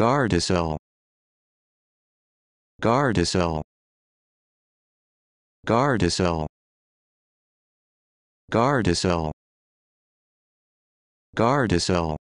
Gardasil Gardasil Gardasil Gardasil Gardasil